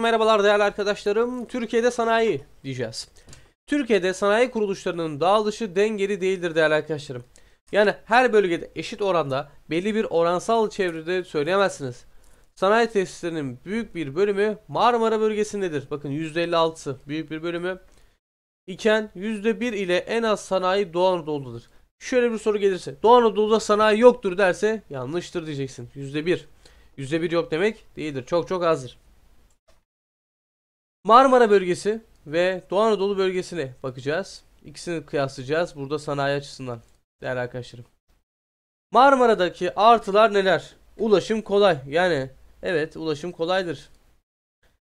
Merhabalar değerli arkadaşlarım. Türkiye'de sanayi diyeceğiz. Türkiye'de sanayi kuruluşlarının dağılışı dengeli değildir değerli arkadaşlarım. Yani her bölgede eşit oranda belli bir oransal çevrede söyleyemezsiniz. Sanayi tesislerinin büyük bir bölümü Marmara bölgesindedir. Bakın %56'sı büyük bir bölümü. İken %1 ile en az sanayi Doğu Anadolu'dadır. Şöyle bir soru gelirse Doğu Anadolu'da sanayi yoktur derse yanlıştır diyeceksin. %1. %1 yok demek değildir. Çok çok azdır. Marmara bölgesi ve Doğu Anadolu bölgesine bakacağız. İkisini kıyaslayacağız burada sanayi açısından değerli arkadaşlarım. Marmara'daki artılar neler? Ulaşım kolay. Yani evet ulaşım kolaydır.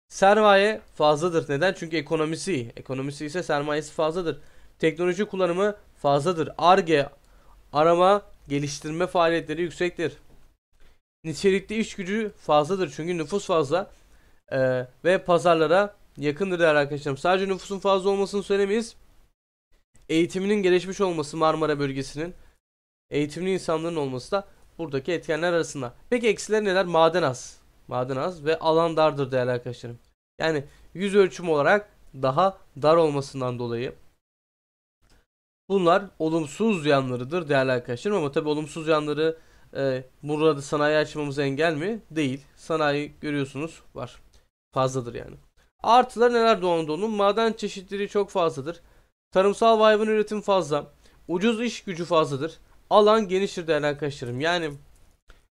Sermaye fazladır. Neden? Çünkü ekonomisi iyi. Ekonomisi ise sermayesi fazladır. Teknoloji kullanımı fazladır. ARGE arama geliştirme faaliyetleri yüksektir. Nitelikli iş gücü fazladır çünkü nüfus fazla e, ve pazarlara yakındır değerli arkadaşlarım. Sadece nüfusun fazla olmasını söylemeyiz. Eğitiminin gelişmiş olması Marmara bölgesinin eğitimli insanların olması da buradaki etkenler arasında. Peki eksiler neler? Maden az. Maden az ve alan dardır değerli arkadaşlarım. Yani yüz ölçüm olarak daha dar olmasından dolayı bunlar olumsuz yanlarıdır değerli arkadaşlarım ama tabi olumsuz yanları e, burada sanayi açmamıza engel mi? Değil. Sanayi görüyorsunuz var. Fazladır yani. Artılar neler doğan Doğanadolu'nun? Maden çeşitliliği çok fazladır. Tarımsal ve hayvan üretim fazla. Ucuz iş gücü fazladır. Alan genişir değerli arkadaşlarım. Yani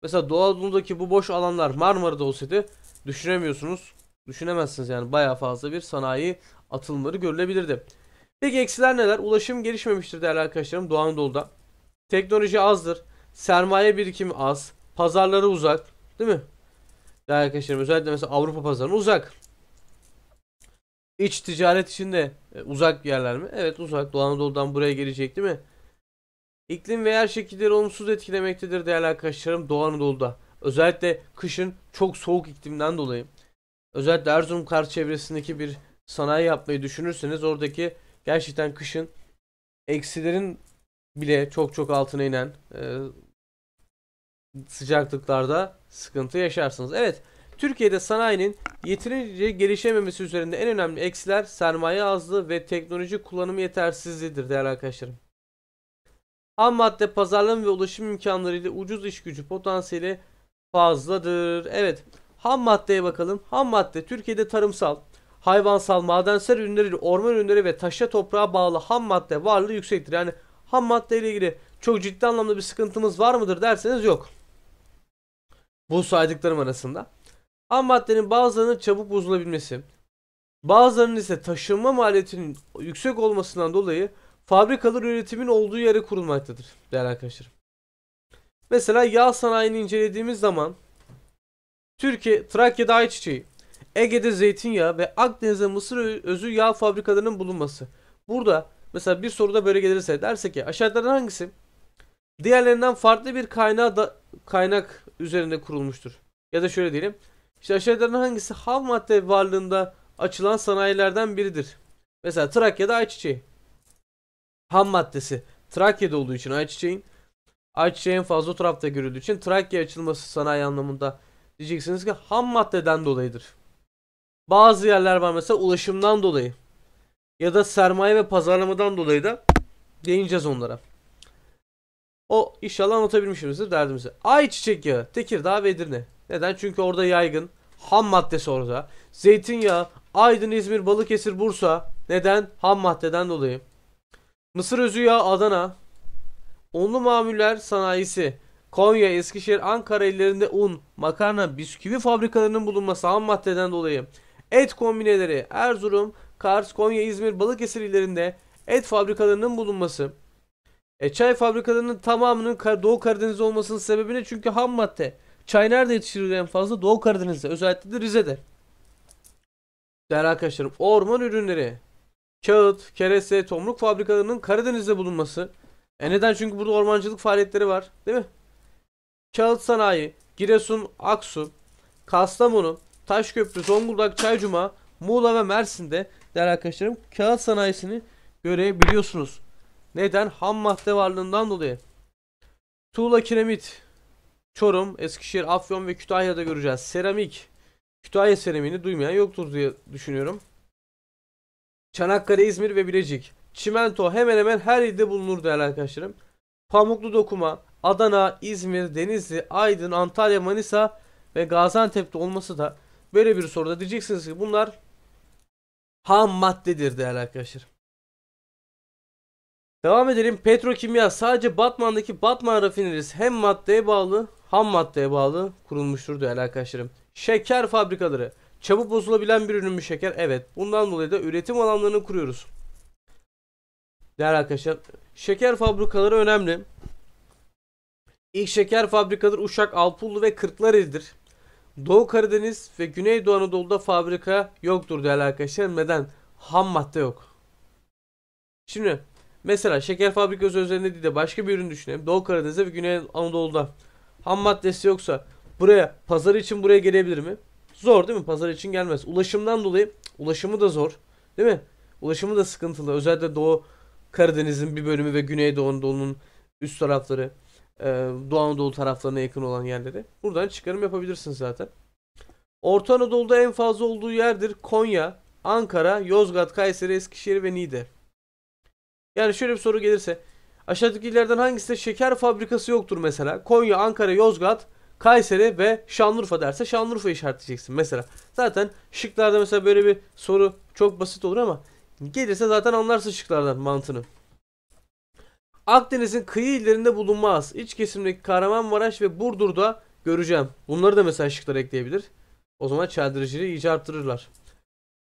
mesela Doğu Anadolu'daki bu boş alanlar Marmara'da olsaydı düşünemiyorsunuz. Düşünemezsiniz yani baya fazla bir sanayi atılımları görülebilirdi. Peki eksiler neler? Ulaşım gelişmemiştir değerli arkadaşlarım Doğu Anadolu'da. Teknoloji azdır. Sermaye birikimi az. Pazarları uzak. Değil mi? Değerli arkadaşlarım özellikle mesela Avrupa pazarına uzak. İç ticaret içinde e, uzak yerler mi? Evet uzak. Doğu Anadolu'dan buraya gelecek değil mi? İklim ve yer şekilleri olumsuz etkilemektedir değerli arkadaşlarım Doğu Anadolu'da. Özellikle kışın çok soğuk iklimden dolayı. Özellikle Erzurum kar çevresindeki bir sanayi yapmayı düşünürseniz oradaki gerçekten kışın eksilerin bile çok çok altına inen e, sıcaklıklarda sıkıntı yaşarsınız. Evet Türkiye'de sanayinin yeterince gelişememesi üzerinde en önemli eksiler sermaye azlığı ve teknoloji kullanımı yetersizliğidir değerli arkadaşlarım. Ham madde pazarlama ve ulaşım imkanları ile ucuz iş gücü potansiyeli fazladır. Evet ham maddeye bakalım. Ham madde Türkiye'de tarımsal, hayvansal, madensel ürünleri, orman ürünleri ve taşa toprağa bağlı ham madde varlığı yüksektir. Yani ham madde ile ilgili çok ciddi anlamda bir sıkıntımız var mıdır derseniz yok. Bu saydıklarım arasında. Ham maddenin bazılarının çabuk bozulabilmesi, bazılarının ise taşınma maliyetinin yüksek olmasından dolayı fabrikalar üretimin olduğu yere kurulmaktadır değerli arkadaşlar. Mesela yağ sanayini incelediğimiz zaman Türkiye, Trakya'da ayçiçeği, Ege'de zeytinyağı ve Akdeniz'de mısır özü yağ fabrikalarının bulunması. Burada mesela bir soruda böyle gelirse derse ki aşağıdakilerden hangisi diğerlerinden farklı bir kaynağı da, kaynak üzerinde kurulmuştur? Ya da şöyle diyelim. İşte aşağıdakilerin hangisi ham madde varlığında açılan sanayilerden biridir? Mesela Trakya'da ayçiçeği. Ham maddesi. Trakya'da olduğu için ayçiçeğin. Ayçiçeğin fazla o tarafta görüldüğü için Trakya açılması sanayi anlamında diyeceksiniz ki ham maddeden dolayıdır. Bazı yerler var mesela ulaşımdan dolayı. Ya da sermaye ve pazarlamadan dolayı da değineceğiz onlara. O inşallah anlatabilmişimizdir derdimizi. Ayçiçek yağı Tekirdağ ve Edirne. Neden? Çünkü orada yaygın. Ham maddesi orada. Zeytinyağı, Aydın, İzmir, Balıkesir, Bursa. Neden? Ham maddeden dolayı. Mısır özü yağı Adana. Unlu mamuller sanayisi. Konya, Eskişehir, Ankara illerinde un, makarna, bisküvi fabrikalarının bulunması ham maddeden dolayı. Et kombineleri Erzurum, Kars, Konya, İzmir, Balıkesir illerinde et fabrikalarının bulunması. E, çay fabrikalarının tamamının Doğu Karadeniz olmasının sebebi ne? Çünkü ham madde. Çay nerede yetiştirilir en fazla? Doğu Karadeniz'de. Özellikle de Rize'de. Değerli arkadaşlarım orman ürünleri. Kağıt, kereste, tomruk fabrikalarının Karadeniz'de bulunması. E neden? Çünkü burada ormancılık faaliyetleri var. Değil mi? Kağıt sanayi, Giresun, Aksu, Kastamonu, Taşköprü, Zonguldak, Çaycuma, Muğla ve Mersin'de değerli arkadaşlarım kağıt sanayisini görebiliyorsunuz. Neden? Ham madde varlığından dolayı. Tuğla kiremit, Çorum, Eskişehir, Afyon ve Kütahya'da göreceğiz. Seramik. Kütahya seramiğini duymayan yoktur diye düşünüyorum. Çanakkale, İzmir ve Bilecik. Çimento hemen hemen her ilde bulunur değerli arkadaşlarım. Pamuklu dokuma, Adana, İzmir, Denizli, Aydın, Antalya, Manisa ve Gaziantep'te olması da böyle bir soruda diyeceksiniz ki bunlar ham maddedir değerli arkadaşlar. Devam edelim. Petrokimya sadece Batman'daki Batman rafinerisi hem maddeye bağlı ham maddeye bağlı kurulmuştur değerli arkadaşlarım. Şeker fabrikaları. Çabuk bozulabilen bir ürün mü şeker? Evet. Bundan dolayı da üretim alanlarını kuruyoruz. Değerli arkadaşlar. Şeker fabrikaları önemli. İlk şeker fabrikaları Uşak, Alpullu ve Kırklareli'dir. Doğu Karadeniz ve Güneydoğu Anadolu'da fabrika yoktur değerli arkadaşlar. Neden? Ham madde yok. Şimdi mesela şeker fabrikası üzerinde değil de başka bir ürün düşünelim. Doğu Karadeniz'de ve Güney Anadolu'da ham maddesi yoksa buraya pazar için buraya gelebilir mi? Zor değil mi? Pazar için gelmez. Ulaşımdan dolayı ulaşımı da zor. Değil mi? Ulaşımı da sıkıntılı. Özellikle Doğu Karadeniz'in bir bölümü ve Güneydoğu Anadolu'nun üst tarafları. E, Doğu Anadolu taraflarına yakın olan yerleri. Buradan çıkarım yapabilirsiniz zaten. Orta Anadolu'da en fazla olduğu yerdir Konya, Ankara, Yozgat, Kayseri, Eskişehir ve Niğde. Yani şöyle bir soru gelirse Aşağıdakilerden hangisinde şeker fabrikası yoktur mesela? Konya, Ankara, Yozgat, Kayseri ve Şanlıurfa derse Şanlıurfa işaretleyeceksin mesela. Zaten şıklarda mesela böyle bir soru çok basit olur ama gelirse zaten anlarsın şıklardan mantığını. Akdeniz'in kıyı illerinde bulunmaz. İç kesimdeki Kahramanmaraş ve Burdur'da göreceğim. Bunları da mesela şıklara ekleyebilir. O zaman çeldiriciliği iyice arttırırlar.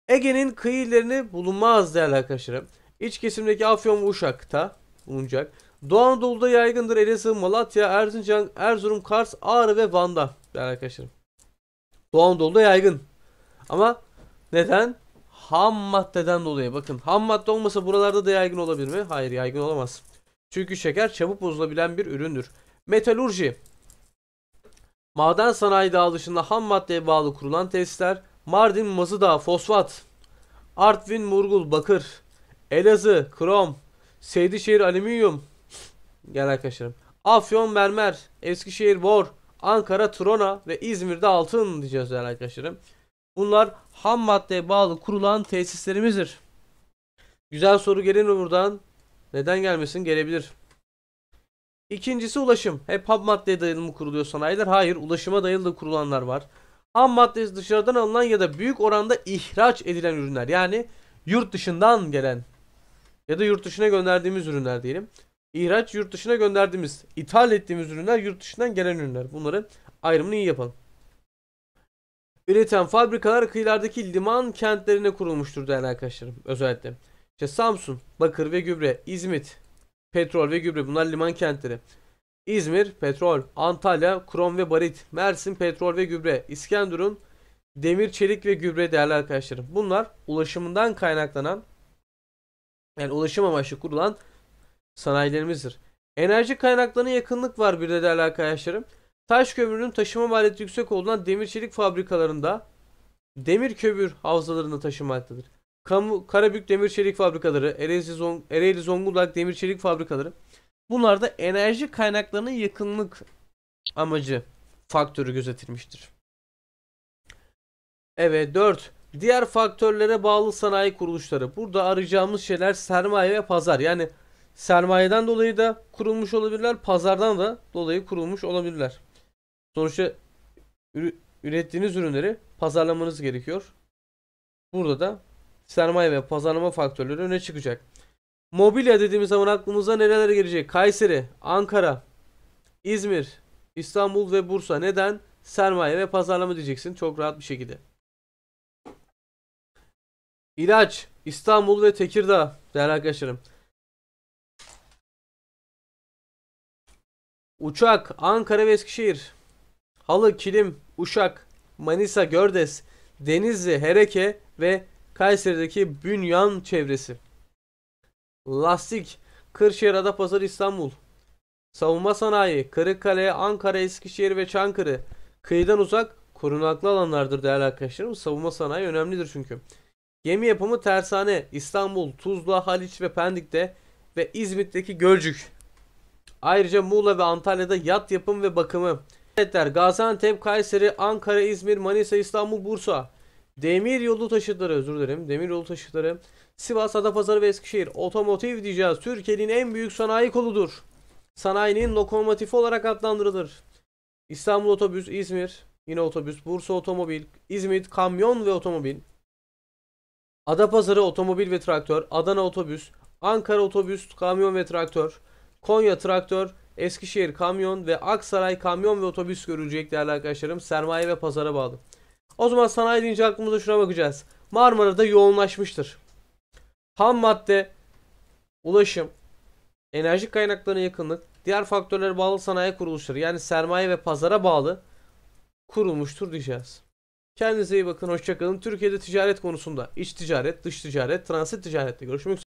Ege'nin kıyı illerinde bulunmaz değerli arkadaşlarım. İç kesimdeki Afyon ve Uşak'ta bulunacak. Doğu Anadolu'da yaygındır Elazığ, Malatya, Erzincan, Erzurum, Kars, Ağrı ve Van'da değerli arkadaşlarım. Doğu Anadolu'da yaygın. Ama neden? Ham maddeden dolayı. Bakın ham madde olmasa buralarda da yaygın olabilir mi? Hayır yaygın olamaz. Çünkü şeker çabuk bozulabilen bir üründür. Metalurji. Maden sanayi dağılışında ham maddeye bağlı kurulan tesisler Mardin Mazıdağ fosfat, Artvin Murgul bakır, Elazığ krom, Seydişehir Alüminyum. Gel arkadaşlarım. Afyon Mermer, Eskişehir Bor, Ankara Trona ve İzmir'de Altın diyeceğiz değerli arkadaşlarım. Bunlar ham maddeye bağlı kurulan tesislerimizdir. Güzel soru gelir mi buradan? Neden gelmesin? Gelebilir. İkincisi ulaşım. Hep ham maddeye dayalı mı kuruluyor sanayiler? Hayır. Ulaşıma dayalı da kurulanlar var. Ham maddesi dışarıdan alınan ya da büyük oranda ihraç edilen ürünler. Yani yurt dışından gelen ya da yurt dışına gönderdiğimiz ürünler diyelim. İhraç yurt dışına gönderdiğimiz, ithal ettiğimiz ürünler yurt dışından gelen ürünler. Bunların ayrımını iyi yapalım. Üreten fabrikalar kıyılardaki liman kentlerine kurulmuştur değerli arkadaşlarım. Özellikle. işte Samsun, Bakır ve Gübre, İzmit, petrol ve gübre bunlar liman kentleri. İzmir, petrol, Antalya, krom ve barit, Mersin, petrol ve gübre, İskenderun, demir, çelik ve gübre değerli arkadaşlarım. Bunlar ulaşımından kaynaklanan yani ulaşım amaçlı kurulan sanayilerimizdir. Enerji kaynaklarına yakınlık var bir de değerli arkadaşlarım. Taş kömürünün taşıma maliyeti yüksek olduğundan demir çelik fabrikalarında demir kömür havzalarında taşınmaktadır. Kamu, Karabük demir çelik fabrikaları, Ereğli, Zong Ereğli Zonguldak demir çelik fabrikaları bunlar da enerji kaynaklarına yakınlık amacı faktörü gözetilmiştir. Evet 4. Diğer faktörlere bağlı sanayi kuruluşları. Burada arayacağımız şeyler sermaye ve pazar. Yani sermayeden dolayı da kurulmuş olabilirler, pazardan da dolayı kurulmuş olabilirler. Sonuçta ürettiğiniz ürünleri pazarlamanız gerekiyor. Burada da sermaye ve pazarlama faktörleri öne çıkacak. Mobilya dediğimiz zaman aklımıza nereler gelecek? Kayseri, Ankara, İzmir, İstanbul ve Bursa. Neden? Sermaye ve pazarlama diyeceksin çok rahat bir şekilde. İlaç, İstanbul ve Tekirdağ değerli arkadaşlarım. Uçak, Ankara ve Eskişehir. Halı, Kilim, Uşak, Manisa, Gördes, Denizli, Hereke ve Kayseri'deki Bünyan çevresi. Lastik, Kırşehir, Adapazarı, İstanbul. Savunma sanayi, Kırıkkale, Ankara, Eskişehir ve Çankırı. Kıyıdan uzak, korunaklı alanlardır değerli arkadaşlarım. Savunma sanayi önemlidir çünkü. Gemi yapımı tersane İstanbul, Tuzla, Haliç ve Pendik'te ve İzmit'teki Gölcük. Ayrıca Muğla ve Antalya'da yat yapım ve bakımı. Devletler Gaziantep, Kayseri, Ankara, İzmir, Manisa, İstanbul, Bursa. Demir yolu taşıtları özür dilerim. Demir yolu taşıtları. Sivas, Adapazarı ve Eskişehir otomotiv diyeceğiz. Türkiye'nin en büyük sanayi koludur. Sanayinin lokomotifi olarak adlandırılır. İstanbul otobüs, İzmir, yine otobüs, Bursa otomobil, İzmit kamyon ve otomobil. Adapazarı Otomobil ve Traktör, Adana Otobüs, Ankara Otobüs, Kamyon ve Traktör, Konya Traktör, Eskişehir Kamyon ve Aksaray Kamyon ve Otobüs görülecek değerli arkadaşlarım. Sermaye ve pazara bağlı. O zaman sanayi deyince aklımıza şuna bakacağız. Marmara'da yoğunlaşmıştır. Ham madde, ulaşım, enerji kaynaklarına yakınlık, diğer faktörlere bağlı sanayi kuruluşları yani sermaye ve pazara bağlı kurulmuştur diyeceğiz. Kendinize iyi bakın, hoşçakalın. Türkiye'de ticaret konusunda iç ticaret, dış ticaret, transit ticarette görüşmek üzere.